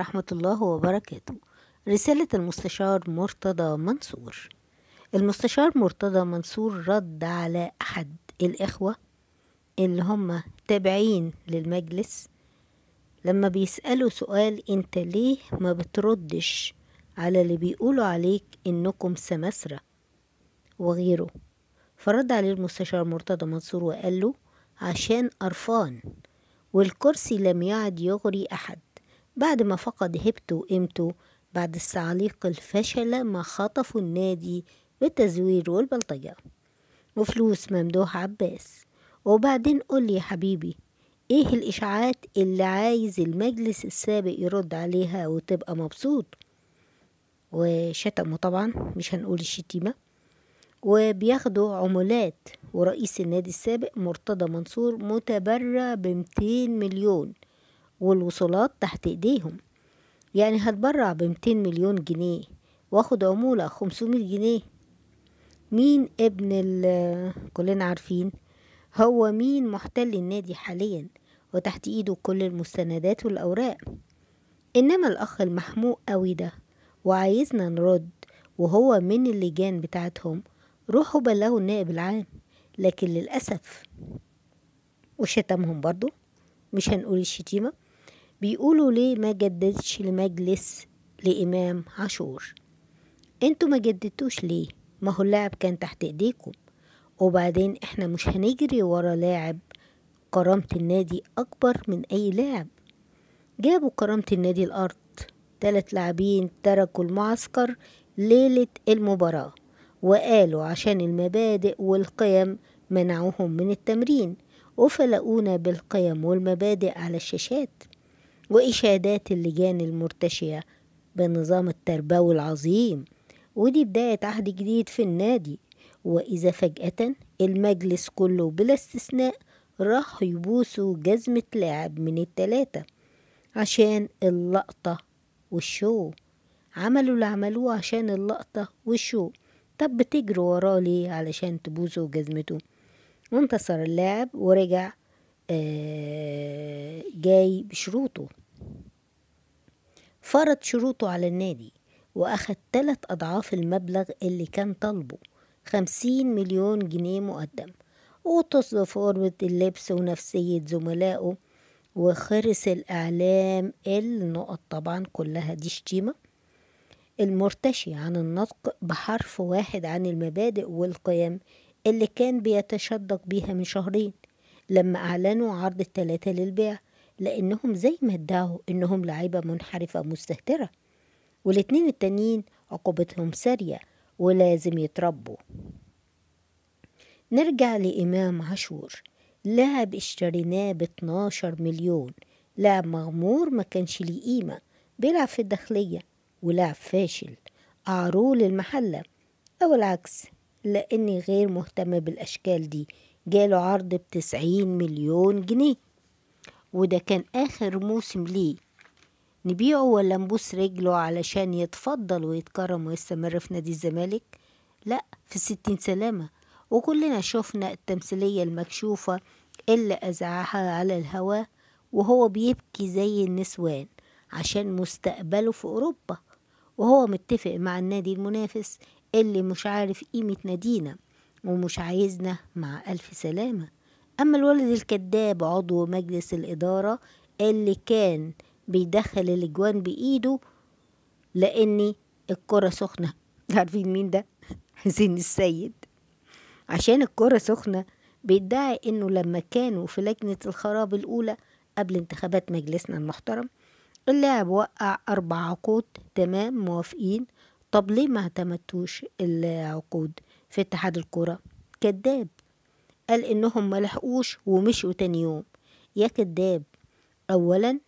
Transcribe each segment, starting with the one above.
رحمة الله وبركاته رسالة المستشار مرتضى منصور المستشار مرتضى منصور رد على أحد الإخوة اللي هم تابعين للمجلس لما بيسألوا سؤال انت ليه ما بتردش على اللي بيقولوا عليك انكم سمسرة وغيره فرد عليه المستشار مرتضى منصور وقال له عشان قرفان والكرسي لم يعد يغري أحد بعد ما فقد هيبته وقيمته بعد الصعاليق الفشلة ما خطفوا النادي بالتزوير والبلطجة وفلوس ممدوح عباس وبعدين قولي يا حبيبي ايه الاشاعات اللي عايز المجلس السابق يرد عليها وتبقى مبسوط وشتمه طبعا مش هنقول الشتيمة وبياخدوا عمولات ورئيس النادي السابق مرتضى منصور متبرع بمتين مليون والوصولات تحت ايديهم يعني هتبرع بمتين مليون جنيه واخد عمولة خمسمية جنيه مين ابن ال كلنا عارفين هو مين محتل النادي حاليا وتحت ايده كل المستندات والاوراق انما الاخ المحموق قوي ده وعايزنا نرد وهو من اللجان بتاعتهم روحوا بلغوا النائب العام لكن للأسف وشتمهم برضو مش هنقول الشتيمة بيقولوا ليه ما جددش المجلس لإمام عاشور انتوا ما جددتوش ليه ما هو اللاعب كان تحت ايديكم وبعدين احنا مش هنجري ورا لاعب كرامة النادي أكبر من أي لاعب جابوا كرامة النادي الأرض تلات لاعبين تركوا المعسكر ليلة المباراة وقالوا عشان المبادئ والقيم منعوهم من التمرين وفلقونا بالقيم والمبادئ على الشاشات وإشادات اللجان المرتشية بالنظام التربوي العظيم ودي بداية عهد جديد في النادي وإذا فجأة المجلس كله بلا استثناء راح يبوسوا جزمة لاعب من التلاتة عشان اللقطة والشو عملوا اللي عملوه عشان اللقطة والشو طب بتجروا وراه ليه علشان تبوسوا جزمته وانتصر اللاعب ورجع آه، جاي بشروطه فرض شروطه على النادي وأخد ثلاث أضعاف المبلغ اللي كان طالبه خمسين مليون جنيه مقدم وتصدف فورمة اللبس ونفسية زملائه وخرس الإعلام النقط طبعا كلها دي شتيمة المرتشي عن النطق بحرف واحد عن المبادئ والقيم اللي كان بيتشدق بيها من شهرين لما أعلنوا عرض التلاتة للبيع لأنهم زي ما ادعوا إنهم لعيبة منحرفة مستهترة والاتنين التانيين عقوبتهم سارية ولازم يتربوا نرجع لإمام عاشور لاعب اشتريناه ب 12 مليون لاعب مغمور ما كانش ليه قيمة بيلعب في الداخلية ولاعب فاشل أعروه للمحلة أو العكس لأني غير مهتمة بالأشكال دي جاله عرض بتسعين مليون جنيه وده كان آخر موسم ليه نبيعه ولا نبوس رجله علشان يتفضل ويتكرم ويستمر في نادي الزمالك لا في الستين سلامة وكلنا شفنا التمثيلية المكشوفة اللي أزعها على الهوا وهو بيبكي زي النسوان عشان مستقبله في أوروبا وهو متفق مع النادي المنافس اللي مش عارف قيمة نادينا ومش عايزنا مع ألف سلامة أما الولد الكذاب عضو مجلس الإدارة اللي كان بيدخل الأجوان بإيده لأن الكرة سخنة عارفين مين ده؟ حسين السيد عشان الكرة سخنة بيدعي إنه لما كانوا في لجنة الخراب الأولى قبل انتخابات مجلسنا المحترم اللاعب وقع أربع عقود تمام موافقين طب ليه ما اعتمدتوش العقود في اتحاد الكرة كذاب قال انهم ملحقوش ومشوا تاني يوم يا كداب اولا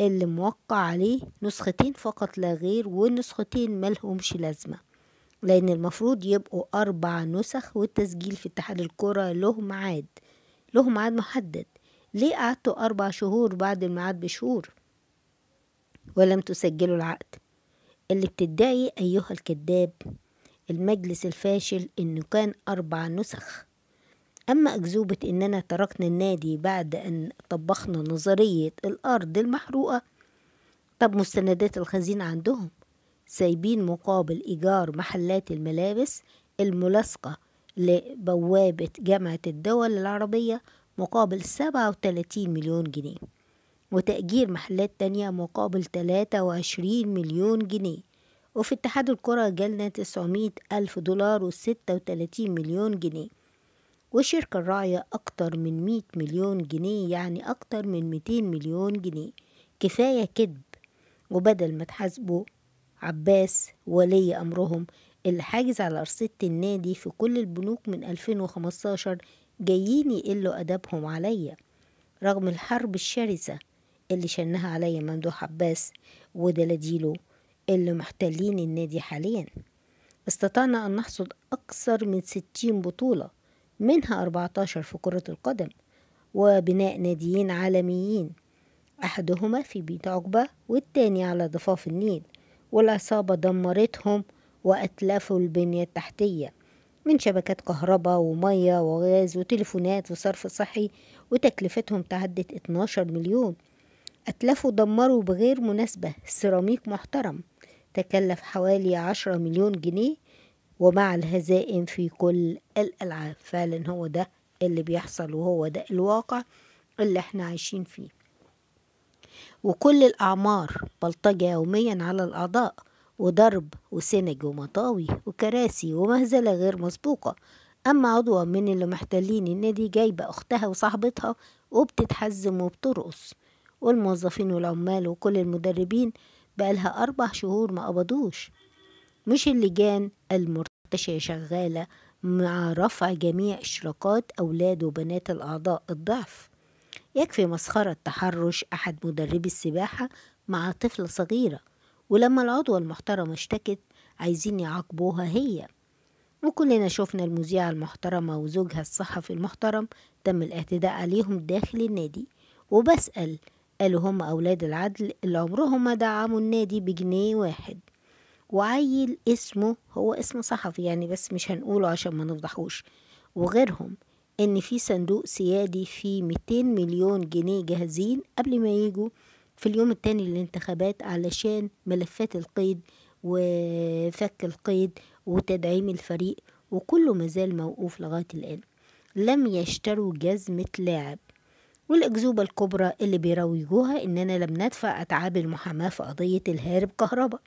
اللي موقع عليه نسختين فقط لا غير والنسختين ملهمش لازمة لأن المفروض يبقوا أربع نسخ والتسجيل في اتحاد الكرة له ميعاد له ميعاد محدد ليه قعدتوا أربع شهور بعد الميعاد بشهور ولم تسجلوا العقد اللي بتدعي أيها الكذاب المجلس الفاشل إنه كان أربع نسخ أما أكذوبة إننا تركنا النادي بعد أن طبخنا نظرية الأرض المحروقة طب مستندات الخزينة عندهم سايبين مقابل إيجار محلات الملابس الملاصقة لبوابة جامعة الدول العربية مقابل سبعة وتلاتين مليون جنيه وتأجير محلات تانية مقابل تلاتة وعشرين مليون جنيه وفي اتحاد الكرة جالنا تسعمية ألف دولار وستة وتلاتين مليون جنيه وشركة الراعية أكتر من مية مليون جنيه يعني أكتر من ميتين مليون جنيه كفاية كذب وبدل ما تحاسبوا عباس ولي أمرهم اللي حاجز على أرصدة النادي في كل البنوك من 2015 جايين يقلوا أدبهم عليا رغم الحرب الشرسة اللي شنها عليا ممدوح عباس ودلاديله اللي محتلين النادي حاليا استطعنا أن نحصد أكثر من ستين بطولة منها 14 في كرة القدم وبناء ناديين عالميين أحدهما في بيت عقبة والتاني على ضفاف النيل والعصابة دمرتهم وأتلفوا البنية التحتية من شبكات كهرباء ومية وغاز وتليفونات وصرف صحي وتكلفتهم تعدت 12 مليون أتلفوا دمروا بغير مناسبة سيراميك محترم تكلف حوالي 10 مليون جنيه ومع الهزائم في كل الألعاب فعلا هو ده اللي بيحصل وهو ده الواقع اللي احنا عايشين فيه وكل الأعمار بلطجة يوميا على الأعضاء وضرب وسنج ومطاوي وكراسي ومهزلة غير مسبوقة أما عضوة من اللي محتلين النادي جايبة أختها وصاحبتها وبتتحزم وبترقص والموظفين والعمال وكل المدربين بقالها أربع شهور ما قبضوش مش اللجان المرتبطة شغالة مع رفع جميع إشراكات أولاد وبنات الأعضاء الضعف يكفي مسخرة تحرش أحد مدربي السباحة مع طفلة صغيرة ولما العضوة المحترمة اشتكت عايزين يعاقبوها هي وكلنا شفنا المذيعة المحترمة وزوجها الصحفي المحترم تم الاعتداء عليهم داخل النادي وبسأل قالوا هم أولاد العدل اللي عمرهم ما دعموا النادي بجنيه واحد وعيل اسمه هو اسم صحفي يعني بس مش هنقوله عشان ما نفضحوش وغيرهم ان في صندوق سيادي فيه 200 مليون جنيه جاهزين قبل ما يجوا في اليوم التاني للانتخابات علشان ملفات القيد وفك القيد وتدعيم الفريق وكله مازال موقوف لغاية الآن لم يشتروا جزمة لاعب والأكذوبة الكبرى اللي بيروجوها إننا لم ندفع أتعاب المحاماة في قضية الهارب كهرباء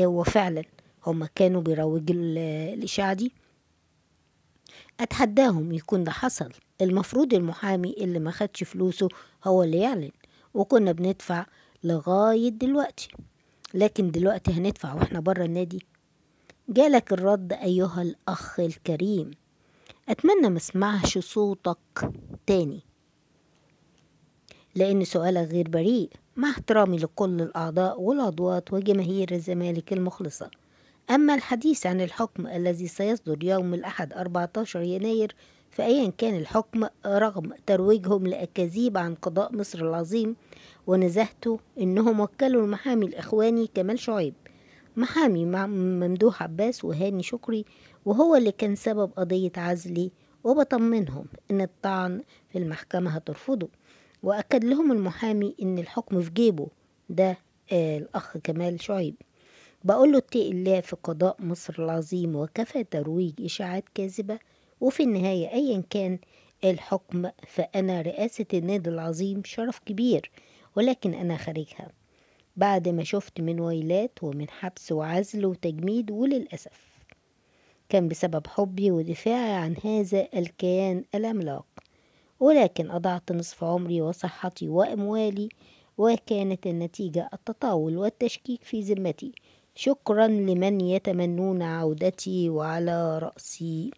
هو فعلا هما كانوا بيروجوا الإشاعة دي أتحداهم يكون ده حصل المفروض المحامي اللي ما خدش فلوسه هو اللي يعلن وكنا بندفع لغاية دلوقتي لكن دلوقتي هندفع واحنا بره النادي جالك الرد أيها الأخ الكريم أتمنى ما اسمعش صوتك تاني لأن سؤالك غير بريء مع احترامي لكل الأعضاء والعضوات وجماهير الزمالك المخلصة أما الحديث عن الحكم الذي سيصدر يوم الأحد 14 يناير فأيا كان الحكم رغم ترويجهم لأكاذيب عن قضاء مصر العظيم ونزاهته إنهم وكلوا المحامي الإخواني كمال شعيب محامي ممدوح عباس وهاني شكري وهو اللي كان سبب قضية عزلي وبطمنهم إن الطعن في المحكمة هترفضه وأكد لهم المحامي إن الحكم في جيبه ده آه الأخ كمال شعيب بقول له اتق الله في قضاء مصر العظيم وكفى ترويج إشاعات كاذبة وفي النهاية أيا كان الحكم فأنا رئاسة النادي العظيم شرف كبير ولكن أنا خارجها بعد ما شفت من ويلات ومن حبس وعزل وتجميد وللأسف كان بسبب حبي ودفاعي عن هذا الكيان العملاق ولكن أضعت نصف عمري وصحتي وأموالي وكانت النتيجة التطاول والتشكيك في ذمتي شكرا لمن يتمنون عودتي وعلى رأسي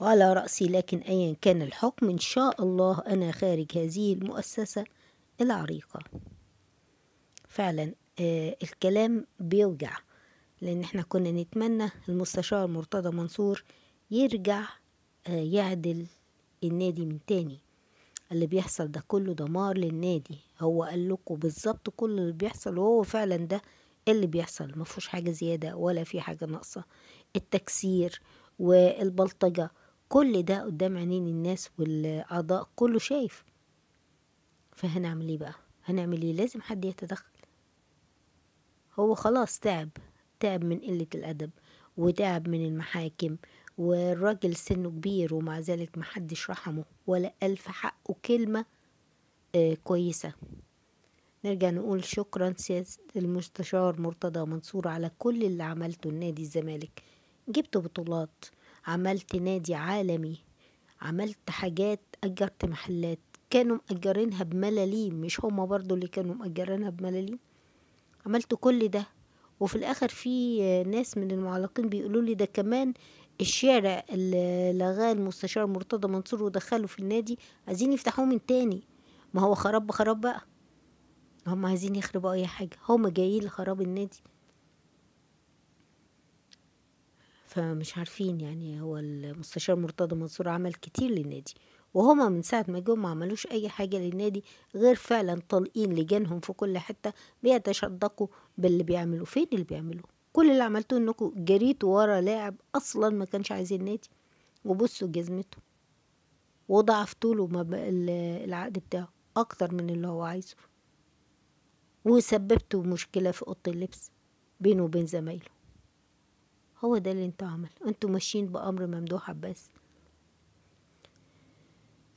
وعلى رأسي لكن أيا كان الحكم إن شاء الله أنا خارج هذه المؤسسة العريقة فعلا آه الكلام بيوجع لأن احنا كنا نتمنى المستشار مرتضى منصور يرجع يعدل النادي من تاني اللي بيحصل ده كله دمار للنادي هو قال لكم بالظبط كل اللي بيحصل وهو فعلا ده اللي بيحصل فيهوش حاجه زياده ولا في حاجه ناقصه التكسير والبلطجه كل ده قدام عينين الناس والاعضاء كله شايف فهنعمل ايه بقى هنعمل ايه لازم حد يتدخل هو خلاص تعب تعب من قله الادب وتعب من المحاكم والراجل سنه كبير ومع ذلك محدش رحمه ولا قال في حقه كلمة آه، كويسة نرجع نقول شكرا سياسة المستشار مرتضى منصور على كل اللي عملته لنادي الزمالك جبت بطولات عملت نادي عالمي عملت حاجات أجرت محلات كانوا مأجرينها بملاليم مش هما برضو اللي كانوا مأجرينها بملاليم عملت كل ده وفي الآخر في ناس من المعلقين بيقولوا لي ده كمان الشارع اللي لغاه المستشار مرتضى منصور ودخله في النادي عايزين يفتحوه من تاني ما هو خراب خراب بقى هم عايزين يخربوا اي حاجه هم جايين لخراب النادي فمش عارفين يعني هو المستشار مرتضى منصور عمل كتير للنادي وهما من ساعة ما جم ما عملوش أي حاجة للنادي غير فعلا طالقين لجانهم في كل حتة بيتشدقوا باللي بيعملوه فين اللي بيعملوه كل اللي عملتوه انكم جريتوا ورا لاعب اصلا ما كانش عايز النادي وبصوا جزمته وضعفتوا له العقد بتاعه اكتر من اللي هو عايزه وسببتوا مشكله في اوضه اللبس بينه وبين زمايله هو ده اللي انتوا عمل انتوا ماشيين بامر ممدوح عباس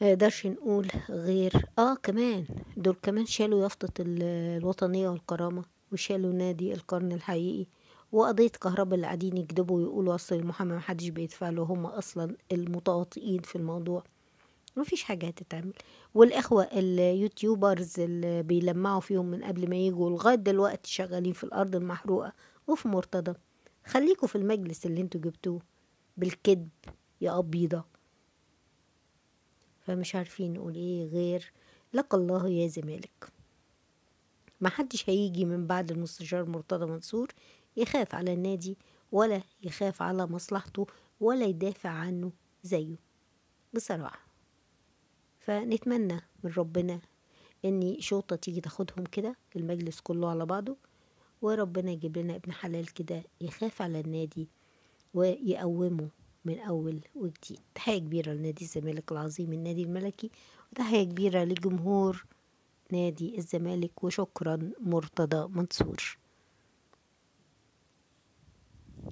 مقدرش آه، نقول غير اه كمان دول كمان شالوا يافطة الوطنية والكرامة وشالوا نادي القرن الحقيقي وقضية كهرباء اللي قاعدين يكذبوا ويقولوا أصل المحامي محدش بيدفع له هم أصلا المتواطئين في الموضوع مفيش حاجة هتتعمل والإخوة اليوتيوبرز اللي بيلمعوا فيهم من قبل ما يجوا لغاية دلوقتي شغالين في الأرض المحروقة وفي مرتضى خليكوا في المجلس اللي انتوا جبتوه بالكذب يا أبيضة فمش عارفين نقول ايه غير لك الله يا زمالك محدش هيجي من بعد المستشار مرتضى منصور يخاف على النادي ولا يخاف على مصلحته ولا يدافع عنه زيه بصراحة فنتمنى من ربنا ان شوطة تيجي تاخدهم كده المجلس كله على بعضه وربنا يجيب لنا ابن حلال كده يخاف على النادي ويقومه من أول وجديد تحية كبيرة لنادي الزمالك العظيم النادي الملكي وتحية كبيرة لجمهور نادي الزمالك وشكرا مرتضى منصور